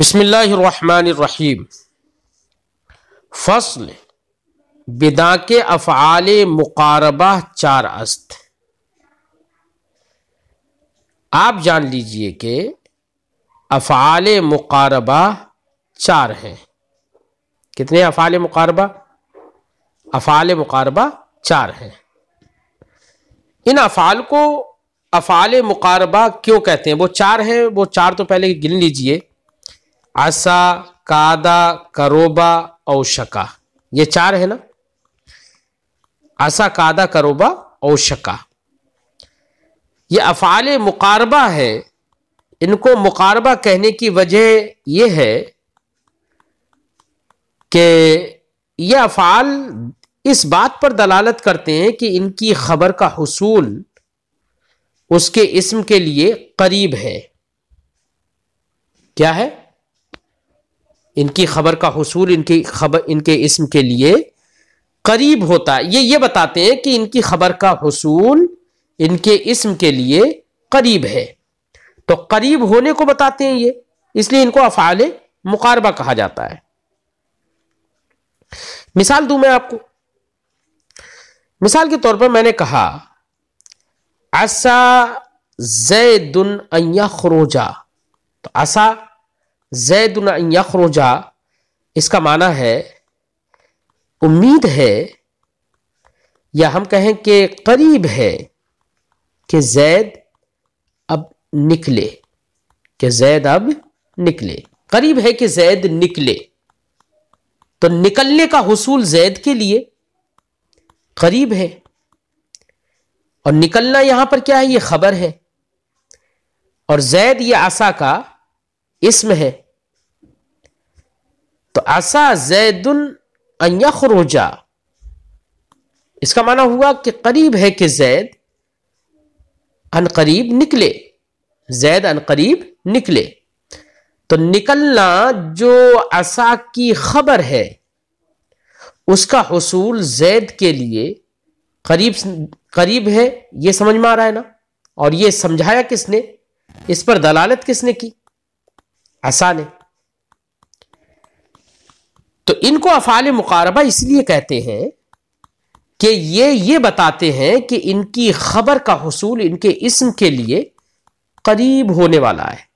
बसमिल्लाम फसल बिदा के अफ़ाल मुकारबा चार अस्त आप जान लीजिए कि अफ़ाल मुकारबा चार हैं कितने अफ़ाल मुकारबा अफ़ाल मुकारबा चार हैं इन अफ़ाल को अफ़ाल मुकारबा क्यों कहते हैं वो चार हैं वो चार तो पहले गिन लीजिए असा कादा करोबा औशका ये चार है ना असा कादा करोबा औशका ये अफ़ाल मुकारबा है इनको मुकारबा कहने की वजह यह है कि ये अफ़ाल इस बात पर दलालत करते हैं कि इनकी खबर का हसूल उसके इसम के लिए करीब है क्या है इनकी खबर का हसूल इनकी खबर इनके इसम के लिए करीब होता है ये ये बताते हैं कि इनकी खबर का हसूल इनके इसम के लिए करीब है तो करीब होने को बताते हैं ये इसलिए इनको अफाल मुकारबा कहा जाता है मिसाल दू मैं आपको मिसाल के तौर पर मैंने कहा असा जैदन खरोजा तो असा जैदन यखरोजा इसका माना है उम्मीद है या हम कहें कि करीब है कि जैद अब निकले कि जैद अब निकले करीब है कि जैद निकले तो निकलने का हसूल जैद के लिए करीब है और निकलना यहां पर क्या है ये खबर है और जैद ये आशा का इसम है तो आसा जैदुल अखरोजा इसका माना हुआ कि करीब है कि जैद अन करीब निकले जैद अन करीब निकले तो निकलना जो असा की खबर है उसका हसूल जैद के लिए करीब करीब है ये समझ में आ रहा है ना और ये समझाया किसने इस पर दलालत किसने की आसान है तो इनको अफाल मुकारबा इसलिए कहते हैं कि ये ये बताते हैं कि इनकी खबर का हसूल इनके इसम के लिए करीब होने वाला है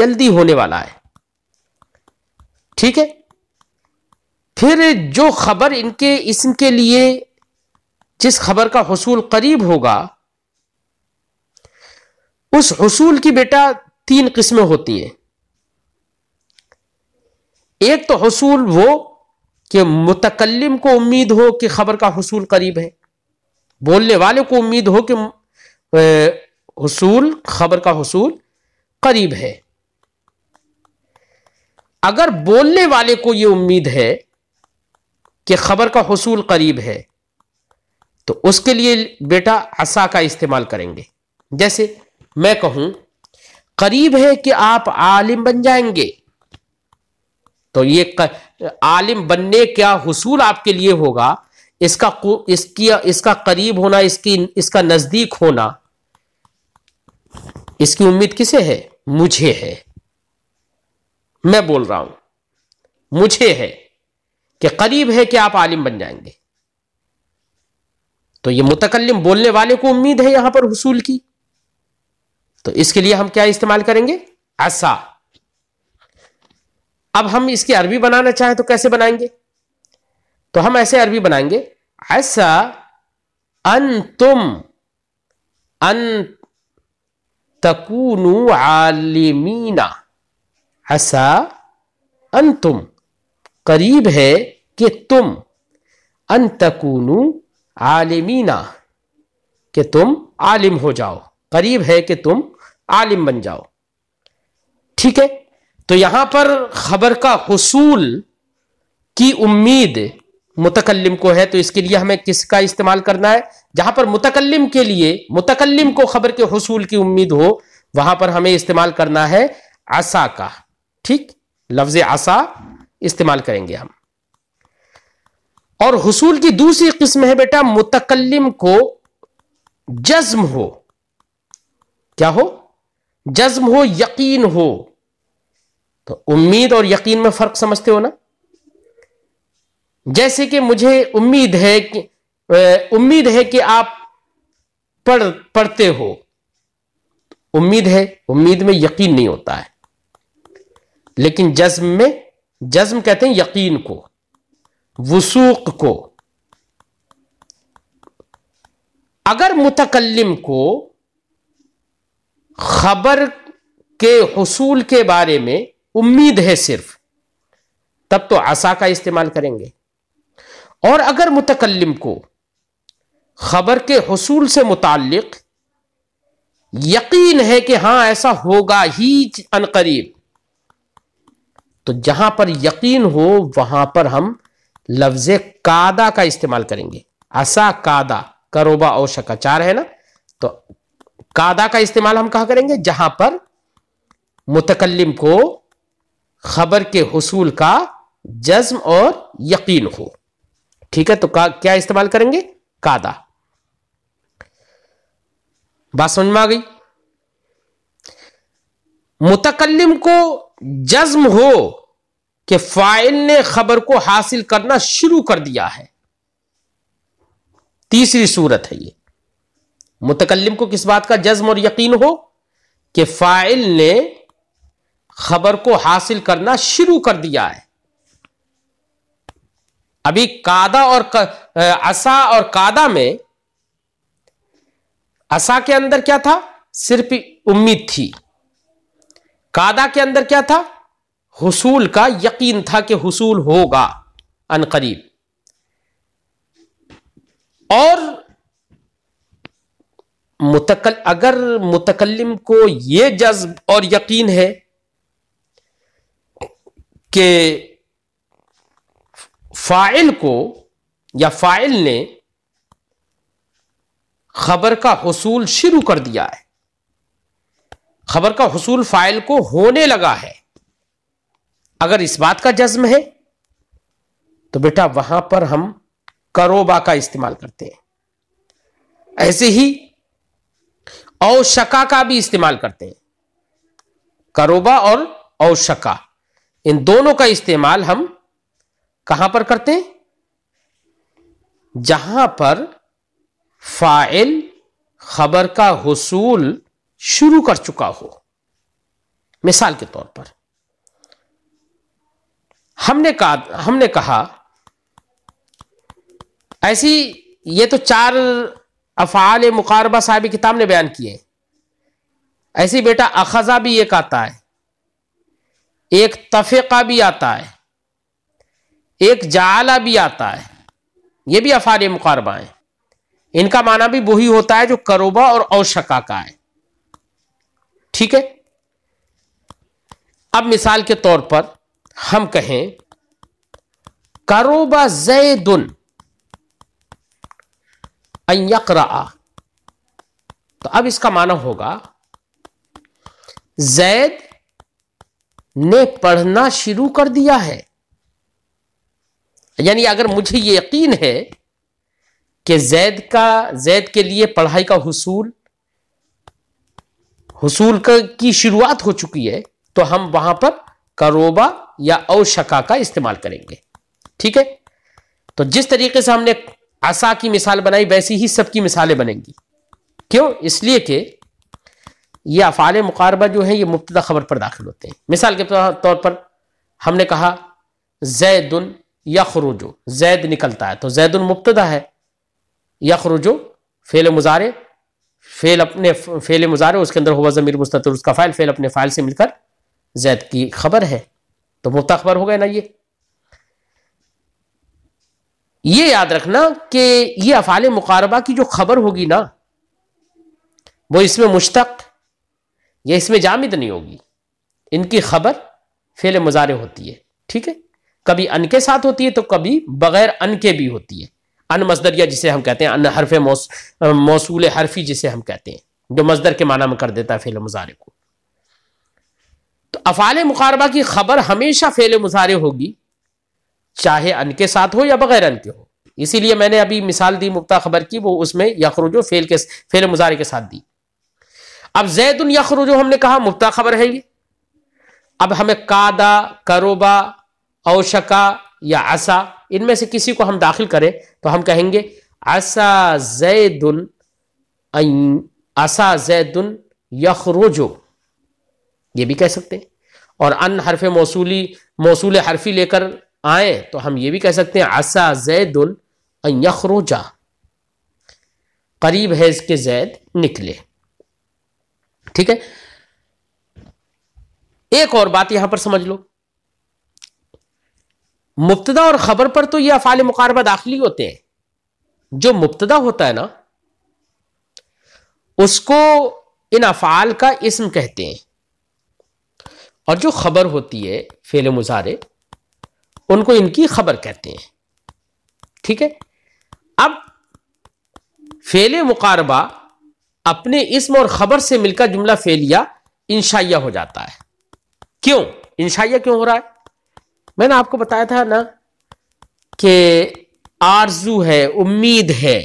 जल्दी होने वाला है ठीक है फिर जो खबर इनके इसम के लिए जिस खबर का हसूल करीब होगा उस हसूल की बेटा तीन किस्में होती हैं एक तो हसूल वो कि मुतकलम को उम्मीद हो कि खबर का हसूल करीब है बोलने वाले को उम्मीद हो कि हसूल खबर का हसूल करीब है अगर बोलने वाले को ये उम्मीद है कि खबर का हसूल करीब है तो उसके लिए बेटा असा का इस्तेमाल करेंगे जैसे मैं कहूं करीब है कि आप आलिम बन जाएंगे तो ये कर, आलिम बनने क्या हसूल आपके लिए होगा इसका इसकी इसका करीब होना इसकी इसका नजदीक होना इसकी उम्मीद किसे है मुझे है मैं बोल रहा हूं मुझे है कि करीब है कि आप आलिम बन जाएंगे तो ये मुतकलम बोलने वाले को उम्मीद है यहां पर हसूल की तो इसके लिए हम क्या इस्तेमाल करेंगे ऐसा अब हम इसकी अरबी बनाना चाहें तो कैसे बनाएंगे तो हम ऐसे अरबी बनाएंगे ऐसा अन तुम अन तकुनु आलिमीना ऐसा अन तुम करीब है कि तुम अन तकूनु आलिमीना कि तुम आलिम हो जाओ करीब है कि तुम आलिम बन जाओ ठीक है तो यहां पर खबर का हसूल की उम्मीद मुतकलम को है तो इसके लिए हमें किसका इस्तेमाल करना है जहां पर मुतकलम के लिए मुतकलम को खबर के हसूल की उम्मीद हो वहां पर हमें इस्तेमाल करना है आसा का ठीक लफ्ज आसा इस्तेमाल करेंगे हम और हसूल की दूसरी किस्म है बेटा मुतकलम को जज्म हो क्या हो जज्म हो यकीन हो तो उम्मीद और यकीन में फर्क समझते हो ना जैसे कि मुझे उम्मीद है कि उम्मीद है कि आप पढ़ पढ़ते हो उम्मीद है उम्मीद में यकीन नहीं होता है लेकिन जज्म में जज्म कहते हैं यकीन को वसूक को अगर मुतकलम को खबर के हसूल के बारे में उम्मीद है सिर्फ तब तो आशा का इस्तेमाल करेंगे और अगर मुतकलम को खबर के हसूल से मुतक यकीन है कि हाँ ऐसा होगा ही अनकरीब तो जहां पर यकीन हो वहां पर हम लफ्ज कादा का इस्तेमाल करेंगे असा कादा करोबा और शकाचार है ना तो कादा का इस्तेमाल हम कहा करेंगे जहां पर मुतकलम को खबर के हसूल का जज्म और यकीन हो ठीक है तो का, क्या इस्तेमाल करेंगे कादा बात समझ में आ गई मुतकलम को जज्म हो कि फाइल ने खबर को हासिल करना शुरू कर दिया है तीसरी सूरत है ये मुतकलम को किस बात का जज्म और यकीन हो कि फाइल ने खबर को हासिल करना शुरू कर दिया है अभी कादा और असा और कादा में असा के अंदर क्या था सिर्फ उम्मीद थी कादा के अंदर क्या था हुसूल का यकीन था कि हुसूल होगा अनकरीब और मुतकल अगर मुतकलम को यह जज्ब और यकीन है के फाइल को या फाइल ने खबर का हसूल शुरू कर दिया है खबर का हसूल फाइल को होने लगा है अगर इस बात का जज्म है तो बेटा वहां पर हम करोबा का इस्तेमाल करते हैं ऐसे ही औशका का भी इस्तेमाल करते हैं करोबा और औशका इन दोनों का इस्तेमाल हम कहां पर करते हैं जहां पर फाइल खबर का हसूल शुरू कर चुका हो मिसाल के तौर पर हमने कहा हमने कहा ऐसी ये तो चार अफ़ाल मुकारबा साहब किताब ने बयान किए ऐसी बेटा अखजा भी ये कहता है एक तफ़ेका भी आता है एक जाला भी आता है ये भी अफाल मुकारबा है इनका माना भी वही होता है जो करोबा और औशका का है ठीक है अब मिसाल के तौर पर हम कहें करोबा जैदुन अयकरा तो अब इसका माना होगा जैद ने पढ़ना शुरू कर दिया है यानी अगर मुझे ये यकीन है कि जैद का जैद के लिए पढ़ाई का हसूल हसूल की शुरुआत हो चुकी है तो हम वहां पर करोबा या अवशका का इस्तेमाल करेंगे ठीक है तो जिस तरीके से हमने आशा की मिसाल बनाई वैसी ही सबकी मिसालें बनेंगी क्यों इसलिए कि ये अफ़ाल मुकारबा जो है ये मुफ्त खबर पर दाखिल होते हैं मिसाल के तौर पर हमने कहा जैदन या यखरुजो जैद निकलता है तो जैदन मुफ्त है या फेल मुजारे फेल अपने फेल मुजारे उसके अंदर हुआ ज़मीर मुस्तर उसका फ़ाइल फेल अपने फ़ाइल से मिलकर जैद की खबर है तो मुफ्त खबर हो गए ना ये ये याद रखना कि ये अफ़ाल मुकारबा की जो खबर होगी ना वो इसमें मुश्तक यह इसमें जामिद नहीं होगी इनकी खबर फेल मुजारे होती है ठीक है कभी अन के साथ होती है तो कभी बगैर अन के भी होती है अन मजदरिया जिसे हम कहते हैं अन हरफ मौसूल हरफी जिसे हम कहते हैं जो मजदर के माना में कर देता है फेल मुजारे को तो अफाल मुखारबा की खबर हमेशा फेल मुजारे होगी चाहे अन के साथ हो या बगैर अन के हो इसीलिए मैंने अभी मिसाल दी मुफ्ता खबर की वो उसमें यखरुजो फेल के फेल मुजारे के साथ दी अब जैदुल जो हमने कहा मुफ्ता खबर है ये अब हमें कादा करोबा औशका या असा इनमें से किसी को हम दाखिल करें तो हम कहेंगे असा जैदुल असा जैदुल यखरुजो ये भी कह सकते हैं और अन हरफ मौसूली मौसूल हरफी लेकर आए तो हम ये भी कह सकते हैं असा जैदुल यखरोजा करीब है इसके जैद निकले ठीक है एक और बात यहां पर समझ लो मुफ्तदा और खबर पर तो ये अफाल मुकारबा दाखिली होते हैं जो मुफ्तदा होता है ना उसको इन अफाल का इस्म कहते हैं और जो खबर होती है फेल मुजारे उनको इनकी खबर कहते हैं ठीक है अब फेले मुकारबा अपने इसम और खबर से मिलकर जुमला फेलिया इंशाइया हो जाता है क्यों इंशाइया क्यों हो रहा है मैंने आपको बताया था ना कि आरजू है उम्मीद है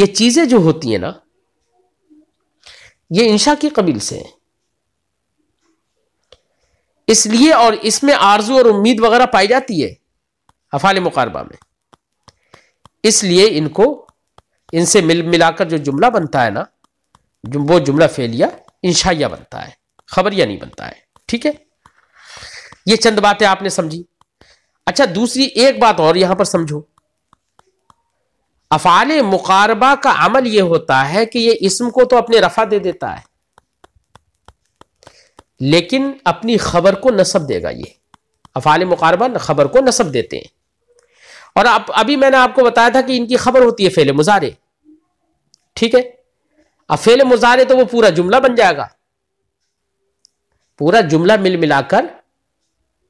ये चीजें जो होती है ना ये इंशा के कबील से है इसलिए और इसमें आरजू और उम्मीद वगैरह पाई जाती है अफाल मुकारबा में इसलिए इनको इनसे मिल मिलाकर जो जुमला बनता है ना वो जुमला फेलिया इंशाइया बनता है खबरिया नहीं बनता है ठीक है ये चंद बातें आपने समझी अच्छा दूसरी एक बात और यहां पर समझो अफाल मुकारबा का अमल यह होता है कि यह इसम को तो अपने रफा दे देता है लेकिन अपनी खबर को नसब देगा ये अफाल मुकारबा खबर को नसब देते हैं और आप अभी मैंने आपको बताया था कि इनकी खबर होती है फेले मुजारे ठीक है अब फेले मुजारे तो वो पूरा जुमला बन जाएगा पूरा जुमला मिल मिलाकर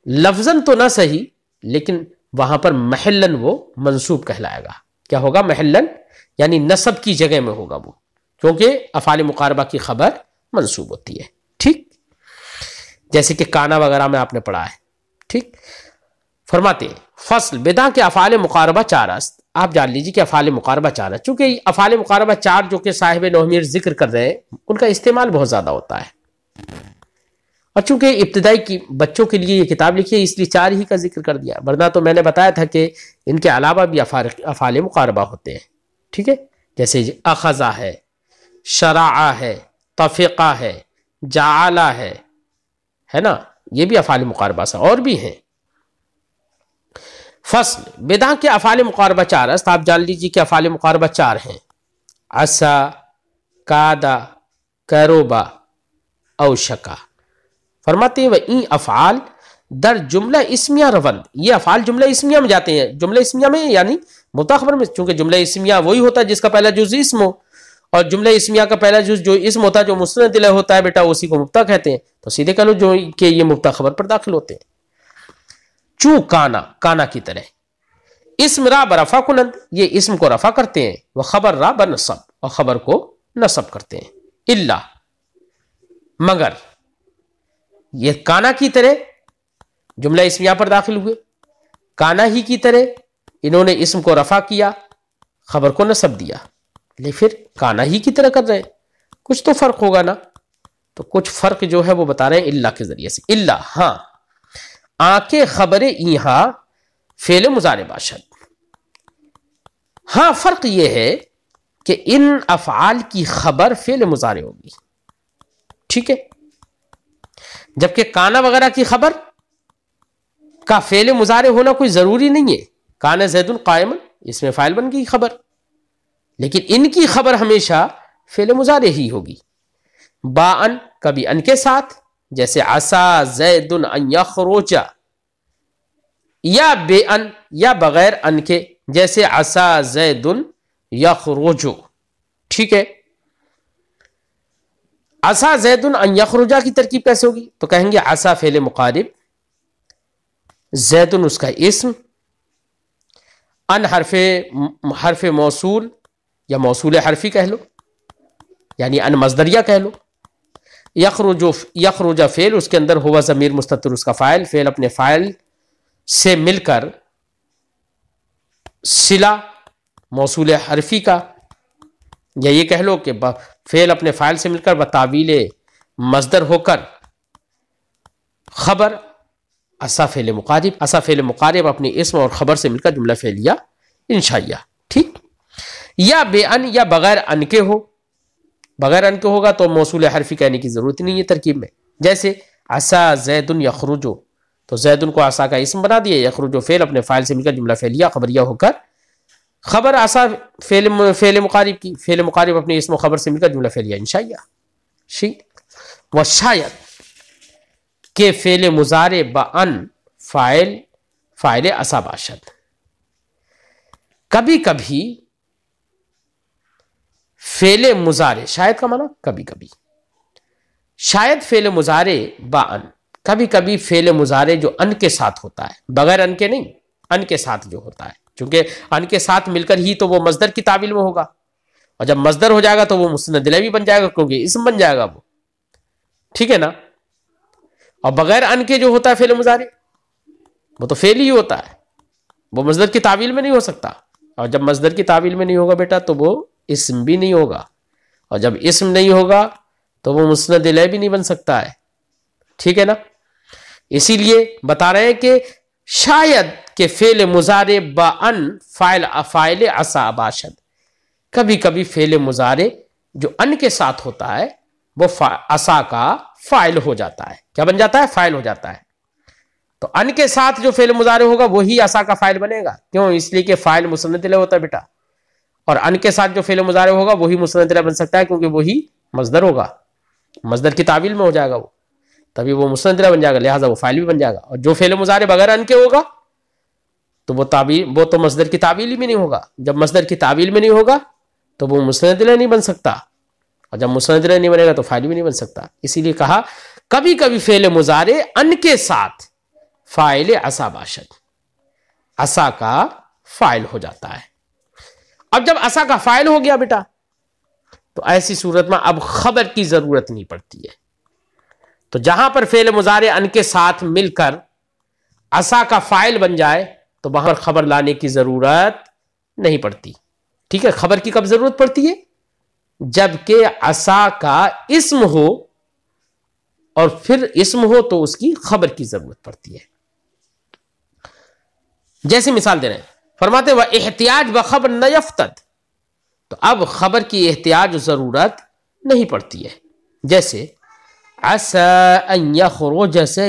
लफजन तो ना सही लेकिन वहां पर महलन वो मंसूब कहलाएगा क्या होगा महलन यानी नसब की जगह में होगा वो क्योंकि अफाल मुकारबा की खबर मंसूब होती है ठीक जैसे कि काना वगैरह में आपने पढ़ा है ठीक फरमाते हैं फसल बेदा के अफाल मुकारबा चार अस्त आप जान लीजिए कि अफाल मुकारबा चार अस्त चूँकि अफाल मुकारबा चार जो कि साहिब नहमीर जिक्र कर रहे हैं उनका इस्तेमाल बहुत ज़्यादा होता है और चूँकि इब्तदाई की बच्चों के लिए ये किताब लिखी है इसलिए चार ही का जिक्र कर दिया वरना तो मैंने बताया था कि इनके अलावा भी अफार अफाल मुकारबा होते हैं ठीक है जैसे अखज़ा है शरा है तफ़ीक़ा है जाला है है ना ये भी अफाल मुकारबा सा और भी हैं फसल बेदा के अफाल मुकारबा चार अस्त आप जान लीजिए कि अफाल मुकारबा चार हैं असा कादा करोबा अवशका फरमाते हैं ई अफाल दर जुमला इसमिया रवंद ये अफाल जुमला इसमिया में जाते हैं जुमला इसमिया में यानी मुताखबर में चूंकि जुमला इसमिया वही होता है जिसका पहला जुज इसम हो और जुमला इसमिया का पहला जुज जो इसम होता है जो दिल होता है बेटा उसी को मुफ्ता कहते हैं तो सीधे कह लो जो कि ये मुफ्ता खबर पर दाखिल होते हैं चू काना काना की तरह इसम रा बरफा कुनंद ये इसम को रफा करते हैं वह खबर रा ब नसब और खबर को नसब करते हैं इल्ला मगर ये काना की तरह जुमला इसम यहां पर दाखिल हुए काना ही की तरह इन्होंने इसम को रफा किया खबर को नसब दिया ले फिर काना ही की तरह कर रहे हैं कुछ तो फर्क होगा ना तो कुछ फर्क जो है वो बता रहे हैं इल्ला के जरिए से इल्ला हाँ आके खबर यहां फेल मुजार बाशद हां फ़र्क यह है कि इन अफ़ाल की खबर फेल मुजारे होगी ठीक है जबकि काना वगैरह की खबर का फेल मुजारे होना कोई ज़रूरी नहीं है काना जैदुल कायम इसमें फ़ाइल बन गई खबर लेकिन इनकी खबर हमेशा फेल मुजारे ही होगी बा अन कभी अन के साथ जैसे असा जैदन यखरोचा या अन या बगैर अन के जैसे असा जैदन यखरोजो ठीक है असा जैदन यखरोजा की तरकीब कैसे होगी तो कहेंगे असा फेले मुखारिब जैदन उसका इसम अन हरफे हरफ मौसूल या मौसूल हरफी कह लो यानी अन मजदरिया कह लो यखरुजो यखरुजा फ़ेल उसके अंदर हुआ ज़मीर मुस्तर उसका फ़ाइल फ़ेल अपने फ़ाइल से मिलकर सिला मौसू हरफी का या ये कह लो कि फ़ेल अपने फ़ाइल से मिलकर बतावील मजदर होकर खबर असा फ़ेल मुकारिब असा फ़ेल मुकारिब अपने इसम और ख़बर से मिलकर जुमला फ़ेलिया इनशाइया ठीक या बेअन या बग़ैर अन के हो बगैर अन के होगा तो मौसूल हरफी कहने की ज़रूरत नहीं है तरकीब में जैसे असा जैदन यखरुजो तो जैदन को आसा का इसम बना दिया यखरुजो फेल अपने फाइल से मिलकर जुमला फैलिया खबरिया होकर खबर आसा फेल फेल मुकारिब की फेल मुकारिब अपने इसम खबर से मिलकर जुमला फैलिया इंशाया शी व शायद के फेल मुजारे बन फाइल फाइल बाशद कभी कभी फेले मुजारे शायद का माना कभी कभी शायद फेले मुजारे बा अन कभी कभी फेले मुजारे जो अन के साथ होता है बगैर अन के नहीं अन के साथ जो होता है क्योंकि अन के साथ मिलकर ही तो वो मजदर की ताबिल में होगा और जब मजदर हो जाएगा तो वो मुस्ंदले भी बन जाएगा क्योंकि इसम बन जाएगा वो ठीक है ना और बगैर अन के जो होता है फेले मुजारे वो तो फेल ही होता है वो मजदर की ताबील में नहीं हो सकता और जब मजदर की ताबील में नहीं होगा बेटा तो वो इसम भी नहीं होगा और जब इसम नहीं होगा तो वो मुस्ंद लय भी नहीं बन सकता है ठीक है ना इसीलिए बता रहे हैं कि शायद के फेल मुजारे बन फाइल अफाइल असा अबाशद कभी कभी फेल मुजारे जो अन के साथ होता है वो असा का फाइल हो जाता है क्या बन जाता है फाइल हो जाता है तो अन के साथ जो फेल मुजारे होगा वही असा का फाइल बनेगा क्यों इसलिए कि फाइल मुसनत होता है बेटा और अन के साथ जो फेले मुजारे होगा वही मुस्ंदरा बन सकता है क्योंकि वही मजदर होगा मजदर की तावील में हो जाएगा वो तभी वो मुस्ंदरा बन जाएगा लिहाजा वो फाइल भी बन जाएगा और जो फेले मुजारे बगैर अन के होगा तो वो ताबील वो तो मजदर की ताबील में नहीं होगा जब मजदर की तावील में नहीं होगा तो वो मुस्ंदरा नहीं बन सकता और जब मुस्ंदरा नहीं बनेगा तो फाइल भी नहीं बन सकता इसीलिए कहा कभी कभी फेले मुजारे अन के साथ फाइल असाबाशद असा का फाइल हो जाता है अब जब असा का फाइल हो गया बेटा तो ऐसी सूरत में अब खबर की जरूरत नहीं पड़ती है तो जहां पर फेल मुजारे अन के साथ मिलकर असा का फाइल बन जाए तो वहां खबर लाने की जरूरत नहीं पड़ती ठीक है खबर की कब जरूरत पड़ती है जबकि असा का इस्म हो और फिर इसम हो तो उसकी खबर की जरूरत पड़ती है जैसे मिसाल दे रहे हैं फरमाते वह एहतियाज ब खबर न तो अब खबर की एहतियाज ज़रूरत नहीं पड़ती है जैसे असरोज जैसे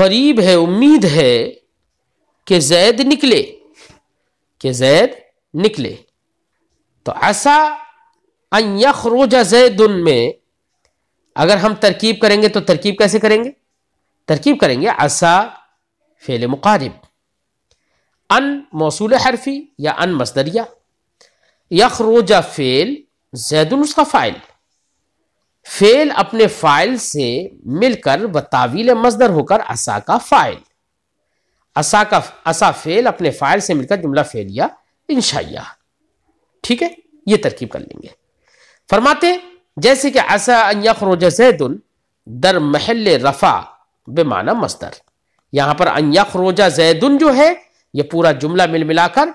करीब है उम्मीद है कि जैद निकले कि जैद निकले तो ऐसा अयखरोज जैदुन में अगर हम तरकीब करेंगे तो तरकीब कैसे करेंगे तरकीब करेंगे असा फेल मुकारब अन मौसूल हरफी या अन यख रोजा फेल जैदुल उसका फ़ाइल फेल अपने फ़ाइल से मिलकर बतावील मजदर होकर असा का फ़ाइल असा का असा फेल अपने फ़ाइल से मिलकर जुमला फेलिया इंशाइया ठीक है ये तरकीब कर लेंगे फरमाते जैसे कि असा यख रोजा जैदुल दर महल रफ़ा बेमाना मजदर यहां पर अनयख रोजा जैदुन जो है यह पूरा जुमला मिल मिलाकर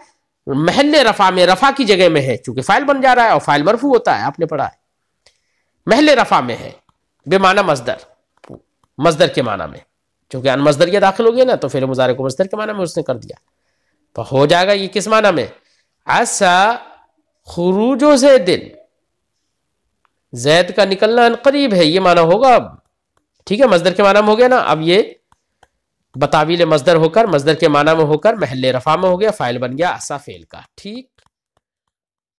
महल रफा में रफा की जगह में है चूंकि फाइल बन जा रहा है और फाइल मरफू होता है आपने पढ़ा है महल रफा में है बेमाना मजदर मजदर के माना में चूंकि अन मजदर यह दाखिल हो गया ना तो फिर मुजारे को मजदर के माना में उसने कर दिया तो हो जाएगा ये किस माना में ऐसा खरूजो जैदिन जैद का निकलना करीब है ये माना होगा अब ठीक है मजदर के माना में हो गया ना अब ये बतावील मजदर होकर मजदर के माना में होकर महल रफा में हो गया फाइल बन गया असा फेल का ठीक